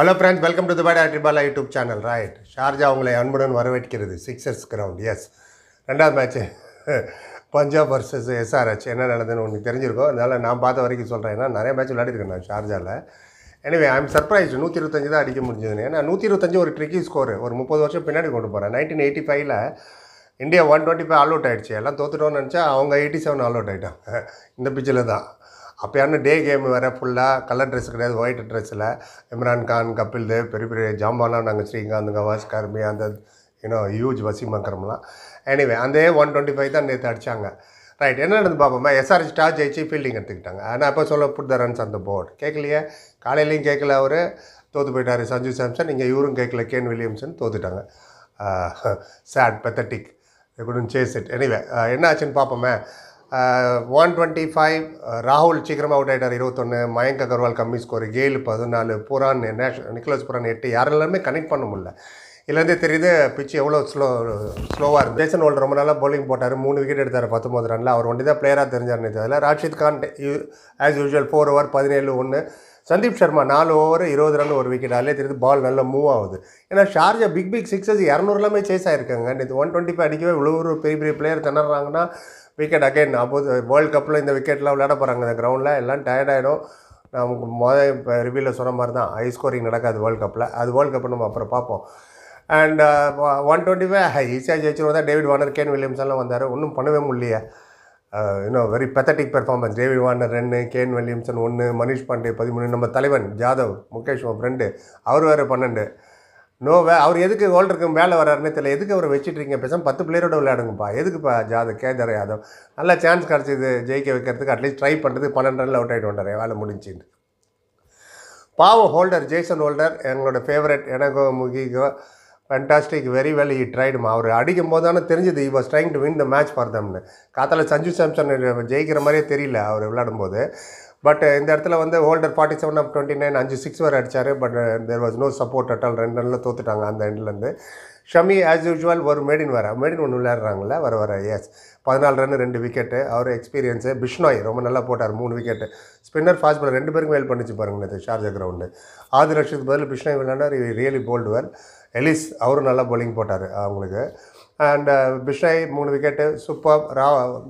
hello friends welcome to Dubai ட்ரிபாலா YouTube channel right Sharjah உங்களை அன்புடன் வரவேற்கிறது சிக்ஸர்ஸ் கிரவுண்ட் எஸ் ரெண்டாவது மேட்ச்சு பஞ்சாப் வர்சஸ் எஸ்ஆர்ஹெச் என்ன நடந்ததுன்னு உனக்கு தெரிஞ்சிருக்கோம் அதனால் நான் பார்த்த வரைக்கும் சொல்கிறேன் ஏன்னா நிறைய மேட்ச் விளையாடிருக்கேன் நான் ஷார்ஜாவில் எனவே ஐம் சர்ப்ரைஸ் நூற்றி இருபத்தஞ்சு தான் அடிக்க முடிஞ்சது ஏன்னா நூற்றி இருபத்தஞ்சு ஒரு ட்ரிக்கி ஸ்கோர் ஒரு முப்பது வருஷம் பின்னாடி கொண்டு போகிறேன் நைன்டீன் எயிட்டி ஃபைவ்ல India one twenty five all out ஆகிடுச்சு எல்லாம் தோத்துட்டோம்னு நினச்சா அவங்க எயிட்டி செவன் ஆல் அவுட் ஆகிட்டாங்க இந்த பிச்சில் தான் அப்போயான டே கேம் வேறு ஃபுல்லாக கலர் ட்ரெஸ் கிடையாது ஒயிட் ட்ரெஸ்ஸில் இம்ரான் கான் கபில் தேவ் பெரிய பெரிய ஜாம்பானா நாங்கள் ஸ்ரீகாந்த் கவாஸ் கர்மி அந்த யூனோ ஹியூஜ் வசிம் அக்கரம்லாம் எனிவே அந்த ஒன் டுவெண்ட்டி ஃபைவ் தான் நேற்று அடித்தாங்க ரைட் என்ன நடந்து பார்ப்போமா எஸ்ஆர்ஜி ஸ்டார் ஜெயிச்சு ஃபீல்டிங் எடுத்துக்கிட்டாங்க ஆனால் அப்போ சொல்ல புட் த ரன்ஸ் அந்த போர்டு கேட்கலையே காலையிலையும் கேட்கல அவர் தோற்று போயிட்டார் சஞ்சு சாம்சன் இங்கே இவரும் கேட்கல கேன் வில்லியம்சன் தோத்துட்டாங்க சேட் பெத்தட்டிக் எப்படின்னு சேஸ் இட் எனிவே என்ன ஆச்சுன்னு பார்ப்போமே ஒன் டுவெண்ட்டி ஃபைவ் ராகுல் சீக்கிரமாக அவுட் ஆகிட்டார் இருபத்தொன்று மயங்க் அகர்வால் கம்மி ஸ்கோர் கேலு பதினாலு புரான் நேஷ் நிக்கலஸ் புரான் எட்டு யாரெல்லாமே கனெக்ட் பண்ண முடியல இதுலேருந்தே தெரியுது பிச்சு எவ்வளோ ஸ்லோ ஸ்லோவாக இருக்குது ஜேசன் ஹோல்டர் ரொம்ப நாளாக போலிங் போட்டார் மூணு விக்கெட் எடுத்தார் பத்தொம்பது ரனில் அவர் ஒன்றி தான் பிளேயராக தெரிஞ்சார் அதில் Rashid Khan you as usual four over பதினேழு ஒன்று சந்தீப் சர்மா நாலு ஓவர் இருபது ரன் ஒரு விக்கெட் அதிலே தெரியுது பால் நல்லா மூவ் ஆகுது ஏன்னா ஷார்ஜா பிக் பிக் சிக்ஸஸ் இரநூறுலாமே சேஸ் ஆகிருக்காங்க நேற்று ஒன் டுவெண்ட்டி ஃபைவ் அடிக்கவே இவ்வளோ ஒரு பெரிய பெரிய பிளேயர் திணறாங்கன்னா விக்கெட் அகைன் அப்போது வேர்ல்டு கப்பில் இந்த விக்கெட்லாம் விளையாட போகிறாங்க இந்த கிரவுண்டில் எல்லாம் டயர்டாயிடும் நமக்கு மொதல் இப்போ ரிவியூவில் சொன்ன மாதிரி தான் ஹை ஸ்கோரிங் நடக்காது வேர்ல்டு கப்பில் அது வேர்ல்டு கப் நம்ம அப்புறம் பார்ப்போம் அண்ட் ஒன் டுவெண்ட்டி ஃபைவ் ஈஸியாக ஜெயிச்சுன்னு வந்தால் டேவிட் வார்னர் கேன் வில்லியம்ஸ் எல்லாம் வந்தார் ஒன்றும் பண்ணவே முடியலையே இன்னும் very pathetic performance David Warner ரெண்டு கேன் வில்லியம்சன் ஒன்று மனிஷ் பாண்டே பதிமூணு நம்ம தலைவன் ஜாதவ் முகேஷ் ஃப்ரெண்டு அவர் வேறு பன்னெண்டு வே அவர் எதுக்கு வேர்ல்டு மேலே வர்றாருன்னு தெரியல எதுக்கு அவரை வச்சுட்டு இருக்கீங்க பேசாமல் பத்து பிளேயரோட விளையாடுங்கப்பா எதுக்குப்பா ஜாதவ் கேதர் யாதவ் நல்ல சான்ஸ் கிடச்சிது ஜெயிக்க வைக்கிறதுக்கு அட்லீஸ்ட் ட்ரை பண்ணுறது பன்னெண்டு ரன்ல அவுட் ஆகிட்டு வந்தார் வேலை முடிஞ்சுன்னு பாவம் ஹோல்டர் ஜேசன் ஹோல்டர் எங்களோட ஃபேவரட் எனக்கோ முகிகோ ஃபண்டாஸ்டிக் வெரி வெல் இ ட்ரைடுமா அவர் அடிக்கும் போது தானே தெரிஞ்சது he was trying to win the match for தம்னு காத்தால சஞ்சு சாம்சன் ஜெயிக்கிற மாதிரியே தெரியல அவர் விளையாடும்போது பட் uh, இந்த இடத்துல வந்து Holder forty seven of twenty nine அஞ்சு சிக்ஸ் வரை அடித்தார் but there was no support at ரெண்டு ரனில் தோத்துட்டாங்க அந்த எண்ட்லேருந்து ஷமி ஆஸ் யூஷுவல் ஒரு மேடின் வர மேடின் ஒன்று விளையாடுறாங்கள வர வர எஸ் பதினாலு ரன் ரெண்டு விக்கெட்டு அவர் எக்ஸ்பீரியன்ஸு பிஷ்னாய் ரொம்ப நல்லா போட்டார் மூணு விக்கெட்டு ஸ்பின்னர் ஃபாஸ்ட் பாலர் ரெண்டு பேருக்கும் வேல் பண்ணிச்சு பாருங்க இது ஷார்ஜா கிரவுண்டு ஆதி லட்சத்துக்கு பதில் பிஷ்னாய் விளையாண்டார் ரியலி போல்டு வெல் எலிஸ் அவரும் நல்லா பவுலிங் போட்டார் அவங்களுக்கு அண்ட் uh, பிஷ்னாய் மூணு விக்கெட்டு சூப்பர் ரா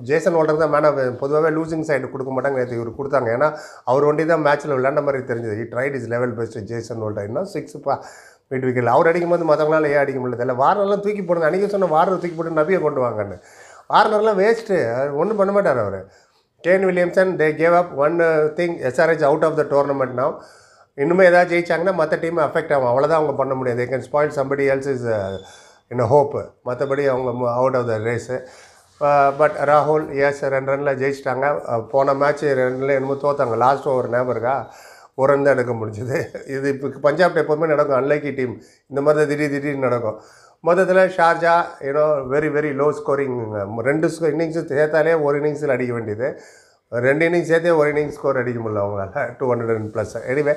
ஜேசன் ஓல்டர் தான் மேன் பொதுவாகவே லூசிங் சைடு கொடுக்க மாட்டாங்க நேற்று இவர் கொடுத்தாங்க ஏன்னா அவர் ஒண்டி தான் மேட்ச்சில் விளையாண்ட மாதிரி தெரிஞ்சது tried his level best Jason Holder இன்னும் சிக்ஸ் போயிட்டு வைக்கல அவர் அடிக்கும்போது மற்றவங்களால ஏன் அடிக்க முடியல வார்னர்லாம் தூக்கி போடுங்க அன்றைக்கி சொன்ன வாரத்தை தூக்கி போட்டு நபியை கொண்டு வாங்கன்னு வார்னர்லாம் வேஸ்ட்டு ஒன்றும் பண்ண மாட்டார் அவர் Kane Williamson they gave up one thing SRH out of the tournament நான் இன்னுமே ஏதாவது ஜெயிச்சாங்கன்னா மற்ற டீம் அஃபெக்ட் ஆகும் அவ்வளோதான் அவங்க பண்ண முடியாது they can spoil somebody else is in hope மற்றபடி அவங்க out of the race but ராகுல் எஸ் ரெண்டு ரனில் ஜெயிச்சிட்டாங்க போன மேட்ச் ரெண்டில் என்னமோ தோத்தாங்க லாஸ்ட் ஓவர் நேபருக்கா ஒரு தான் எடுக்க முடிஞ்சது இது இப்போ பஞ்சாப் எப்போதுமே நடக்கும் அன்லைக்கி டீம் இந்த மாதிரி தான் திடீர் திடீர்னு நடக்கும் மொத்தத்தில் ஷார்ஜா ஏன்னோ வெரி வெரி லோ ஸ்கோரிங் ரெண்டு ஸ்கோர் இன்னிங்ஸும் சேர்த்தாலே ஒரு இன்னிங்ஸில் அடிக்க வேண்டியது ரெண்டு இன்னிங்ஸ் சேர்த்தே ஒரு இன்னிங்ஸ் ஸ்கோர் அடிக்க முடியல அவங்களால two hundred and plus anyway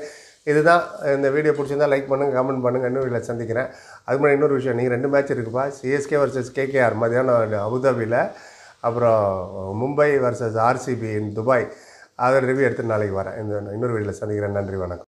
இதுதான் இந்த வீடியோ பிடிச்சிருந்தா லைக் பண்ணுங்கள் கமெண்ட் பண்ணுங்கள் இன்னும் இல்லை சந்திக்கிறேன் அது மாதிரி இன்னொரு விஷயம் நீங்கள் ரெண்டு மேட்ச் இருக்குப்பா சிஎஸ்கே வர்சஸ் கேகேஆர் மதியானம் அபுதாபியில் அப்புறம் Mumbai versus RCB in Dubai அதை ரிவ்யூ எடுத்து நாளைக்கு வரேன் இந்த இன்னொரு வீடியோவில் சந்திக்கிறேன் நன்றி வணக்கம்